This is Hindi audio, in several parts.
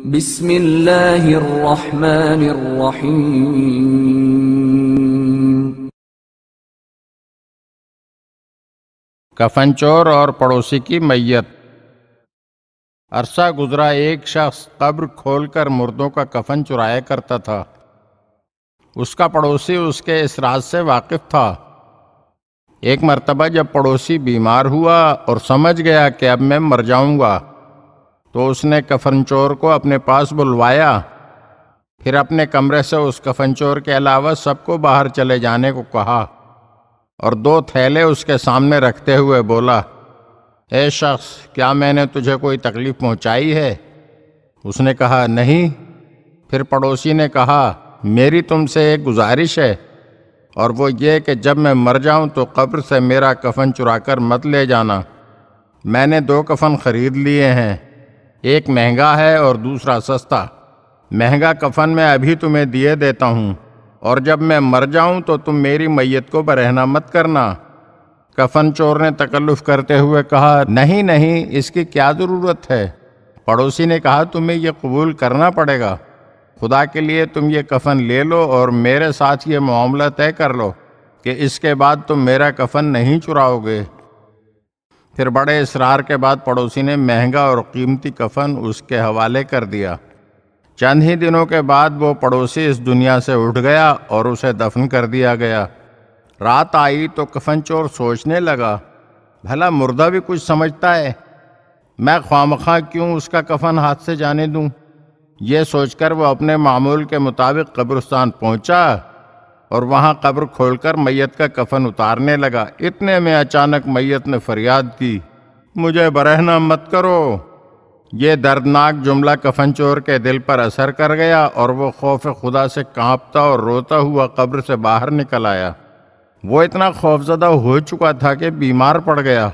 कफन चोर और पड़ोसी की मैयत अरसा गुजरा एक शख्स कब्र खोलकर मुर्दों का कफन चुराया करता था उसका पड़ोसी उसके इस राज से वाकिफ था एक मरतबा जब पड़ोसी बीमार हुआ और समझ गया कि अब मैं मर जाऊंगा तो उसने कफन चोर को अपने पास बुलवाया फिर अपने कमरे से उस कफन चोर के अलावा सबको बाहर चले जाने को कहा और दो थैले उसके सामने रखते हुए बोला ए शख्स क्या मैंने तुझे कोई तकलीफ़ पहुंचाई है उसने कहा नहीं फिर पड़ोसी ने कहा मेरी तुमसे एक गुजारिश है और वो ये कि जब मैं मर जाऊं तो कब्र से मेरा कफन चुराकर मत ले जाना मैंने दो कफन ख़रीद लिए हैं एक महंगा है और दूसरा सस्ता महंगा कफन मैं अभी तुम्हें दिए देता हूँ और जब मैं मर जाऊँ तो तुम मेरी मैयत को बरहना मत करना कफन चोर ने तकल्लुफ़ करते हुए कहा नहीं नहीं इसकी क्या ज़रूरत है पड़ोसी ने कहा तुम्हें यह कबूल करना पड़ेगा खुदा के लिए तुम ये कफन ले लो और मेरे साथ ये मामला तय कर लो कि इसके बाद तुम मेरा कफन नहीं चुराओगे फिर बड़े इसरार के बाद पड़ोसी ने महंगा और कीमती कफन उसके हवाले कर दिया चंद ही दिनों के बाद वो पड़ोसी इस दुनिया से उठ गया और उसे दफन कर दिया गया रात आई तो कफन चोर सोचने लगा भला मुर्दा भी कुछ समझता है मैं ख्वामखा क्यों उसका कफन हाथ से जाने दूँ यह सोचकर वह अपने मामूल के मुताबिक कब्रस्तान पहुँचा और वहाँ कब्र खोलकर मैयत का कफन उतारने लगा इतने में अचानक मैयत ने फरियाद की मुझे बरहना मत करो ये दर्दनाक जुमला कफन चोर के दिल पर असर कर गया और वो खौफ खुदा से कांपता और रोता हुआ कब्र से बाहर निकल आया वो इतना खौफजदा हो चुका था कि बीमार पड़ गया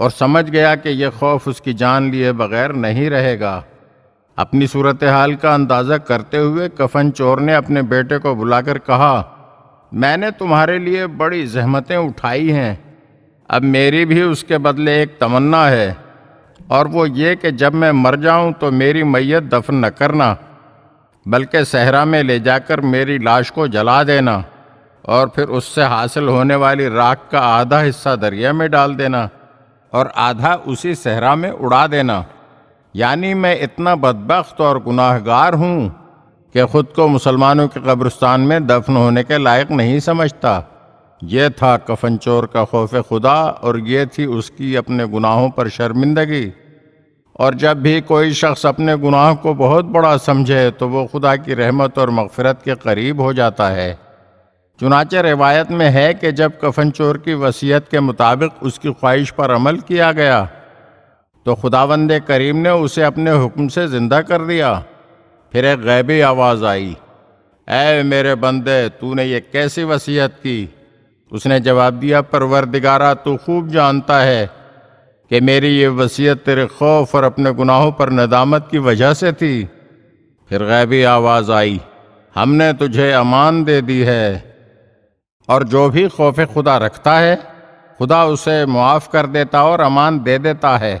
और समझ गया कि यह खौफ उसकी जान लिए बगैर नहीं रहेगा अपनी सूरत हाल का अंदाज़ा करते हुए कफन चोर ने अपने बेटे को बुलाकर कहा मैंने तुम्हारे लिए बड़ी जहमतें उठाई हैं अब मेरी भी उसके बदले एक तमन्ना है और वो ये कि जब मैं मर जाऊं तो मेरी मैयत दफन न करना बल्कि सहरा में ले जाकर मेरी लाश को जला देना और फिर उससे हासिल होने वाली राख का आधा हिस्सा दरिया में डाल देना और आधा उसी सहरा में उड़ा देना यानी मैं इतना बदबخت और गुनाहगार हूँ कि खुद को मुसलमानों के कब्रिस्तान में दफन होने के लायक नहीं समझता यह था कफन चोर का खौफ खुदा और यह थी उसकी अपने गुनाहों पर शर्मिंदगी और जब भी कोई शख्स अपने गुनाह को बहुत बड़ा समझे तो वो खुदा की रहमत और मगफरत के करीब हो जाता है चुनाचे रिवायत में है कि जब कफन चोर की वसीयत के मुताबिक उसकी ख्वाहिश पर अमल किया गया तो खुदावंद करीम ने उसे अपने हुक्म से ज़िंदा कर दिया फिर एक गैबी आवाज़ आई ऐ मेरे बंदे तूने ये कैसी वसीयत की उसने जवाब दिया परवरदिगारा तू खूब जानता है कि मेरी ये वसीयत तेरे खौफ और अपने गुनाहों पर नदामत की वजह से थी फिर गैबी आवाज़ आई हमने तुझे अमान दे दी है और जो भी खौफ खुदा रखता है खुदा उसे मुआफ़ कर देता और अमान दे देता है